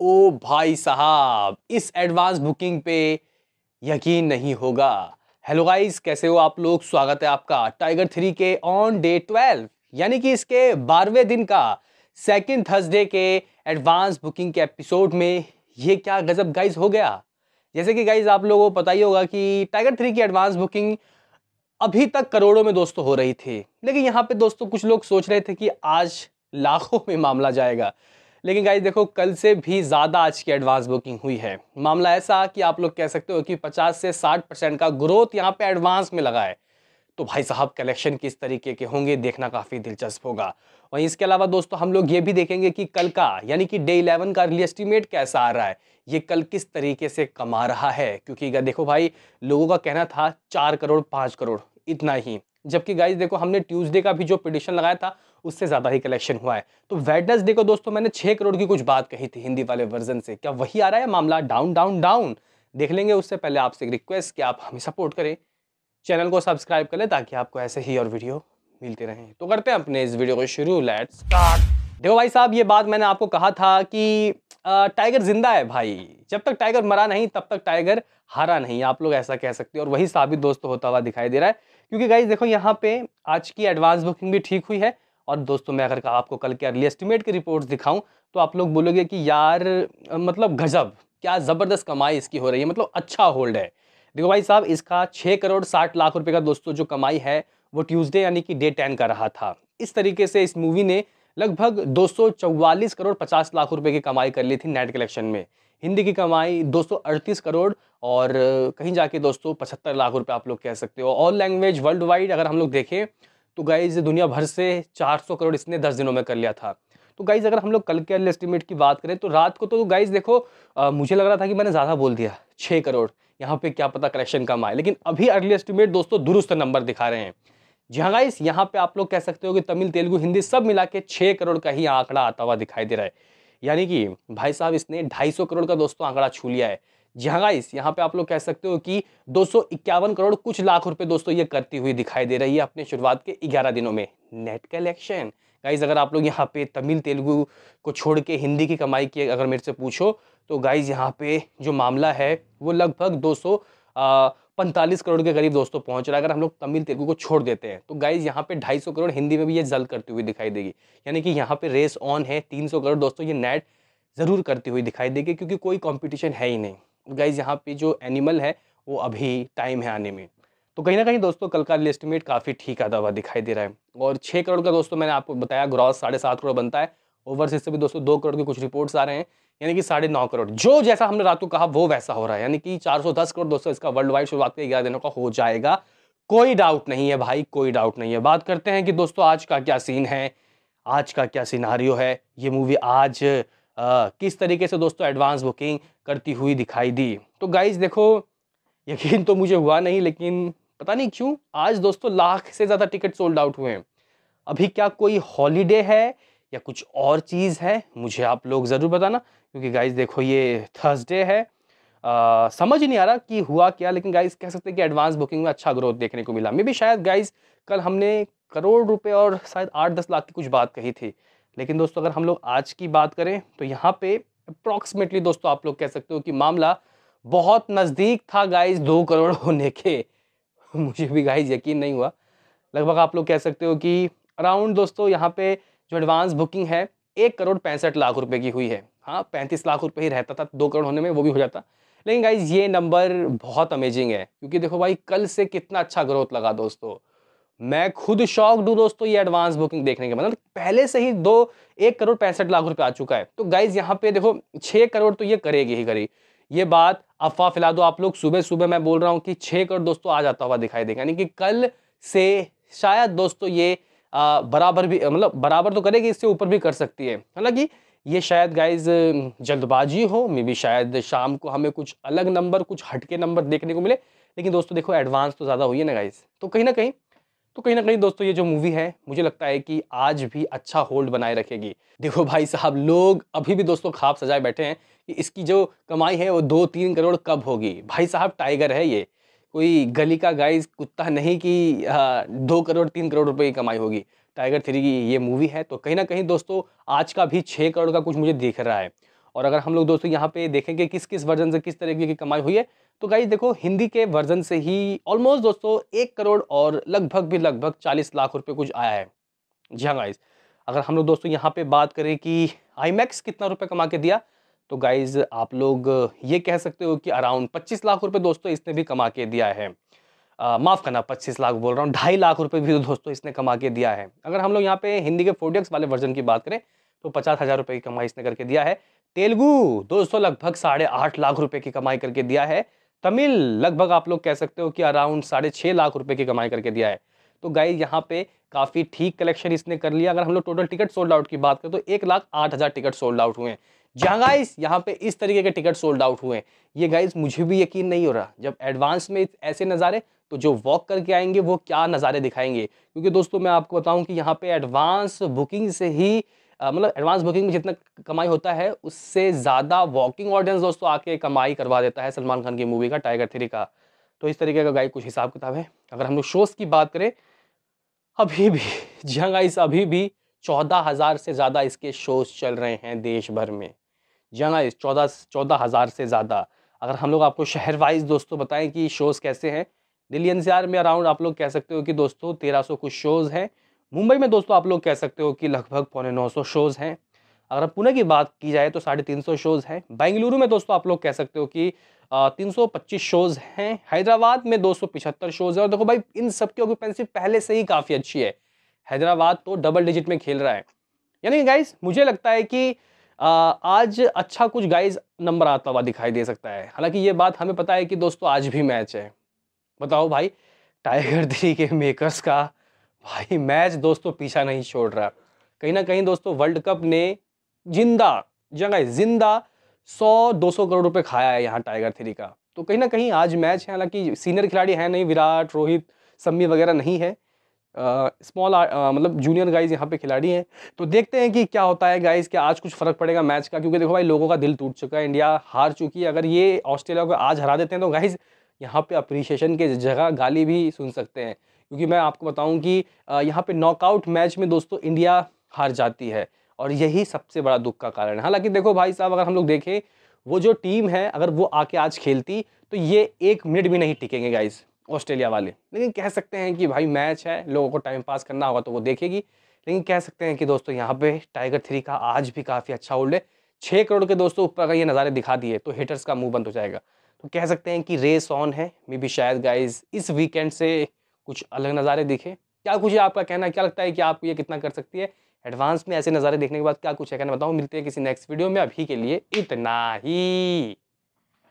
ओ भाई साहब इस एडवांस बुकिंग पे यकीन नहीं होगा हेलो गाइस कैसे हो आप लोग स्वागत है आपका टाइगर थ्री के ऑन डे ट्वेल्व यानी कि इसके बारहवें दिन का सेकंड थर्सडे के एडवांस बुकिंग के एपिसोड में ये क्या गज़ब गाइस हो गया जैसे कि गाइस आप लोगों को पता ही होगा कि टाइगर थ्री की एडवांस बुकिंग अभी तक करोड़ों में दोस्तों हो रही थी लेकिन यहाँ पे दोस्तों कुछ लोग सोच रहे थे कि आज लाखों में मामला जाएगा लेकिन गाइज देखो कल से भी ज़्यादा आज की एडवांस बुकिंग हुई है मामला ऐसा कि आप लोग कह सकते हो कि 50 से 60 परसेंट का ग्रोथ यहाँ पे एडवांस में लगा है तो भाई साहब कलेक्शन किस तरीके के होंगे देखना काफ़ी दिलचस्प होगा वहीं इसके अलावा दोस्तों हम लोग ये भी देखेंगे कि कल का यानी कि डे इलेवन का अर्ली एस्टिमेट कैसा आ रहा है ये कल किस तरीके से कमा रहा है क्योंकि देखो भाई लोगों का कहना था चार करोड़ पाँच करोड़ इतना ही जबकि गाइज देखो हमने ट्यूसडे का भी जो पिटिशन लगाया था उससे ज़्यादा ही कलेक्शन हुआ है तो वेडनेसडे को दोस्तों मैंने छः करोड़ की कुछ बात कही थी हिंदी वाले वर्जन से क्या वही आ रहा है मामला डाउन डाउन डाउन देख लेंगे उससे पहले आपसे एक रिक्वेस्ट कि आप हमें सपोर्ट करें चैनल को सब्सक्राइब करें ताकि आपको ऐसे ही और वीडियो मिलते रहें तो करते हैं अपने इस वीडियो को शुरू लेट स्टार्ट देखो भाई साहब ये बात मैंने आपको कहा था कि टाइगर जिंदा है भाई जब तक टाइगर मरा नहीं तब तक टाइगर हारा नहीं आप लोग ऐसा कह सकते हैं और वही साबित दोस्तों होता हुआ दिखाई दे रहा है क्योंकि गाइज देखो यहाँ पे आज की एडवांस बुकिंग भी ठीक हुई है और दोस्तों मैं अगर आपको कल के अर्ली एस्टिमेट की रिपोर्ट्स दिखाऊं तो आप लोग बोलोगे कि यार मतलब गजब क्या ज़बरदस्त कमाई इसकी हो रही है मतलब अच्छा होल्ड है देखो भाई साहब इसका छः करोड़ साठ लाख रुपये का दोस्तों जो कमाई है वो ट्यूसडे यानी कि डे टेन का रहा था इस तरीके से इस मूवी ने लगभग चौवालीस करोड़ पचास लाख रुपए की कमाई कर ली थी नेट कलेक्शन में हिंदी की कमाई 238 करोड़ और कहीं जाके दोस्तों 75 लाख रुपए आप लोग कह सकते हो ऑल लैंग्वेज वर्ल्ड वाइड अगर हम लोग देखें तो गाइज दुनिया भर से 400 करोड़ इसने 10 दिनों में कर लिया था तो गाइज अगर हम लोग कल के एस्टिमेट की बात करें तो रात को तो गाइज देखो आ, मुझे लग रहा था कि मैंने ज़्यादा बोल दिया छः करोड़ यहाँ पे क्या पता करेक्शन कम आए लेकिन अभी अर्ली एस्टिमेट दोस्तों दुरुस्त नंबर दिखा रहे हैं जी हाँ गाइस यहाँ पे आप लोग कह सकते हो कि तमिल तेलुगु हिंदी सब मिला के छः करोड़ का ही आंकड़ा आता हुआ दिखाई दे रहा है यानी कि भाई साहब इसने ढाई सौ करोड़ का दोस्तों आंकड़ा छू लिया है जहागाइस यहाँ पे आप लोग कह सकते हो कि दो करोड़ कुछ लाख रुपए दोस्तों ये करती हुई दिखाई दे रही है अपने शुरुआत के ग्यारह दिनों में नेट कलेक्शन गाइज अगर आप लोग यहाँ पे तमिल तेलुगु को छोड़ के हिंदी की कमाई की अगर मेरे से पूछो तो गाइज यहाँ पे जो मामला है वो लगभग दो पैंतालीस करोड़ के करीब दोस्तों पहुंच रहा है अगर हम लोग तमिल तेलुगु को छोड़ देते हैं तो गाइज यहाँ पे 250 करोड़ हिंदी में भी ये जल करती हुई दिखाई देगी यानी कि यहाँ पे रेस ऑन है 300 करोड़ दोस्तों ये नेट ज़रूर करती हुई दिखाई देगी क्योंकि कोई कंपटीशन है ही नहीं गाइज यहाँ पे जो एनिमल है वो अभी टाइम है आने में तो कहीं ना कहीं दोस्तों कल का एस्टिमेट काफ़ी ठीक आता हुआ दिखाई दे रहा है और छः करोड़ का दोस्तों मैंने आपको बताया ग्रॉस साढ़े सात करोड़ बनता है ओवरसीज से भी दोस्तों दो करोड़ के कुछ रिपोर्ट्स आ रहे हैं यानी कि साढ़े नौ करोड़ जो जैसा हमने रात को कहा वो वैसा हो रहा है यानी कि दस करोड़ दोस्तों इसका वर्ल्ड वाइड शुरुआत के ग्यारह दिनों का हो जाएगा कोई डाउट नहीं है भाई कोई डाउट नहीं है बात करते हैं कि दोस्तों आज का क्या सीन है आज का क्या सिनारियो है ये मूवी आज आ, किस तरीके से दोस्तों एडवांस बुकिंग करती हुई दिखाई दी तो गाइज देखो यकीन तो मुझे हुआ नहीं लेकिन पता नहीं क्यों आज दोस्तों लाख से ज़्यादा टिकट सोल्ड आउट हुए हैं अभी क्या कोई हॉलीडे है या कुछ और चीज़ है मुझे आप लोग ज़रूर बताना क्योंकि गाइज देखो ये थर्सडे है आ, समझ नहीं आ रहा कि हुआ क्या लेकिन गाइज कह सकते हैं कि एडवांस बुकिंग में अच्छा ग्रोथ देखने को मिला मे भी शायद गाइज कल हमने करोड़ रुपए और शायद आठ दस लाख की कुछ बात कही थी लेकिन दोस्तों अगर हम लोग आज की बात करें तो यहाँ पे अप्रॉक्सीमेटली दोस्तों आप लोग कह सकते हो कि मामला बहुत नज़दीक था गाइज दो करोड़ होने के मुझे भी गाइज यकीन नहीं हुआ लगभग आप लोग कह सकते हो कि अराउंड दोस्तों यहाँ पे जो एडवांस बुकिंग है एक करोड़ पैंसठ लाख रुपए की हुई है हाँ पैंतीस लाख रुपए ही रहता था दो करोड़ होने में वो भी हो जाता लेकिन गाइज ये नंबर बहुत अमेजिंग है क्योंकि देखो भाई कल से कितना अच्छा ग्रोथ लगा दोस्तों मैं खुद शौक हूँ दोस्तों ये एडवांस बुकिंग देखने के मतलब पहले से ही दो एक करोड़ पैंसठ लाख रुपए आ चुका है तो गाइज यहाँ पे देखो छः करोड़ तो ये करेगी ही करी ये बात अफवाह फैला दो आप लोग सुबह सुबह मैं बोल रहा हूँ कि छः करोड़ दोस्तों आ जाता हुआ दिखाई देगा यानी कि कल से शायद दोस्तों ये आ, बराबर भी मतलब बराबर तो करेगी इससे ऊपर भी कर सकती है हालांकि ये शायद गाइज जल्दबाजी हो मे भी शायद शाम को हमें कुछ अलग नंबर कुछ हटके नंबर देखने को मिले लेकिन दोस्तों देखो एडवांस तो ज़्यादा हुई है ना गाइज तो कहीं ना कहीं तो कहीं ना कहीं दोस्तों ये जो मूवी है मुझे लगता है कि आज भी अच्छा होल्ड बनाए रखेगी देखो भाई साहब लोग अभी भी दोस्तों खाब सजाए बैठे हैं कि इसकी जो कमाई है वो दो तीन करोड़ कब होगी भाई साहब टाइगर है ये कोई गली का गाइस कुत्ता नहीं कि दो करोड़ तीन करोड़ रुपए की कमाई होगी टाइगर थ्री की ये मूवी है तो कहीं ना कहीं दोस्तों आज का भी छः करोड़ का कुछ मुझे दिख रहा है और अगर हम लोग दोस्तों यहाँ पे देखें कि किस किस वर्जन से किस तरीके की कमाई हुई है तो गाइज देखो हिंदी के वर्जन से ही ऑलमोस्ट दोस्तों एक करोड़ और लगभग भी लगभग चालीस लाख रुपये कुछ आया है जी हाँ गाइज अगर हम लोग दोस्तों यहाँ पर बात करें कि आई कितना रुपये कमा के दिया तो गाइज आप लोग ये कह सकते हो कि अराउंड पच्चीस लाख रुपये दोस्तों इसने भी कमा के दिया है माफ़ करना पच्चीस लाख बोल रहा हूँ ढाई लाख रुपये भी दोस्तों इसने कमा के दिया है अगर हम लोग यहाँ पे हिंदी के फोर्टी वाले वर्जन की बात करें तो पचास हज़ार रुपये की कमाई इसने करके दिया है तेलुगु दोस्तों लगभग साढ़े आठ लाख रुपए की कमाई करके दिया है तमिल लगभग आप लोग कह सकते हो कि अराउंड साढ़े छः लाख रुपए की कमाई करके दिया है तो गाइज़ यहाँ पे काफ़ी ठीक कलेक्शन इसने कर लिया अगर हम लोग टोटल टिकट सोल्ड आउट की बात करें तो एक लाख आठ हज़ार टिकट सोल्ड आउट हुए हैं जहाँ गाइस यहाँ पे इस तरीके के टिकट सोल्ड आउट हुए हैं ये गाइज मुझे भी यकीन नहीं हो रहा जब एडवांस में ऐसे नज़ारे तो जो वॉक करके आएंगे वो क्या नज़ारे दिखाएंगे क्योंकि दोस्तों मैं आपको बताऊँ कि यहाँ पर एडवांस बुकिंग से ही मतलब एडवांस बुकिंग में जितना कमाई होता है उससे ज़्यादा वॉकिंग ऑडियंस दोस्तों आके कमाई करवा देता है सलमान खान की मूवी का टाइगर थ्री का तो इस तरीके का गाइड कुछ हिसाब किताब है अगर हम लोग शोज़ की बात करें अभी भी जी हाँ गाइस अभी भी चौदह हज़ार से ज़्यादा इसके शोज़ चल रहे हैं देश भर में जी हाँ गाइस चौदह चौदह हज़ार से ज़्यादा अगर हम लोग आपको शहर वाइज दोस्तों बताएं कि शोज़ कैसे हैं दिल्ली एनसीआर में अराउंड आप लोग कह सकते हो कि दोस्तों तेरह सौ कुछ शोज़ हैं मुंबई में दोस्तों आप लोग कह सकते हो कि लगभग पौने नौ सौ शोज़ हैं अगर पुणे की बात की जाए तो साढ़े तीन सौ शोज़ हैं बेंगलुरु में दोस्तों आप लोग कह सकते हो कि तीन सौ पच्चीस शोज़ हैं हैदराबाद में दो सौ पिछहत्तर शोज़ हैं और देखो भाई इन सब की ऑक्यूपेंसी पहले से ही काफ़ी अच्छी है हैदराबाद तो डबल डिजिट में खेल रहा है यानी गाइज मुझे लगता है कि आज अच्छा कुछ गाइज नंबर आता हुआ दिखाई दे सकता है हालांकि ये बात हमें पता है कि दोस्तों आज भी मैच है बताओ भाई टाइगर थ्री के मेकर्स का भाई मैच दोस्तों पीछा नहीं छोड़ रहा कहीं ना कहीं दोस्तों वर्ल्ड कप ने जिंदा जगह हाँ जिंदा 100-200 करोड़ रुपए खाया है यहाँ टाइगर थ्री का तो कहीं ना कहीं आज मैच है हालांकि सीनियर खिलाड़ी हैं नहीं विराट रोहित सम्मी वगैरह नहीं है स्मॉल मतलब जूनियर गाइज यहाँ पे खिलाड़ी हैं तो देखते हैं कि क्या होता है गाइज क्या आज कुछ फ़र्क पड़ेगा मैच का क्योंकि देखो भाई लोगों का दिल टूट चुका है इंडिया हार चुकी है अगर ये ऑस्ट्रेलिया को आज हरा देते हैं तो गाइज यहाँ पे अप्रिशिएशन के जगह गाली भी सुन सकते हैं क्योंकि मैं आपको बताऊं कि यहाँ पे नॉकआउट मैच में दोस्तों इंडिया हार जाती है और यही सबसे बड़ा दुख का कारण है हालांकि देखो भाई साहब अगर हम लोग देखें वो जो टीम है अगर वो आके आज खेलती तो ये एक मिनट भी नहीं टिकेंगे गाइज ऑस्ट्रेलिया वाले लेकिन कह सकते हैं कि भाई मैच है लोगों को टाइम पास करना होगा तो वो देखेगी लेकिन कह सकते हैं कि दोस्तों यहाँ पे टाइगर थ्री का आज भी काफ़ी अच्छा होल्ड है छः करोड़ के दोस्तों ऊपर अगर ये नज़ारे दिखा दिए तो हिटर्स का मुंह बंद हो जाएगा तो कह सकते हैं कि रेस ऑन है मे बी शायद गाइज इस वीकेंड से कुछ अलग नज़ारे दिखे क्या कुछ है आपका कहना क्या लगता है कि आप ये कितना कर सकती है एडवांस में ऐसे नज़ारे देखने के बाद क्या कुछ है कहना बताऊँ मिलते हैं किसी नेक्स्ट वीडियो में अभी के लिए इतना ही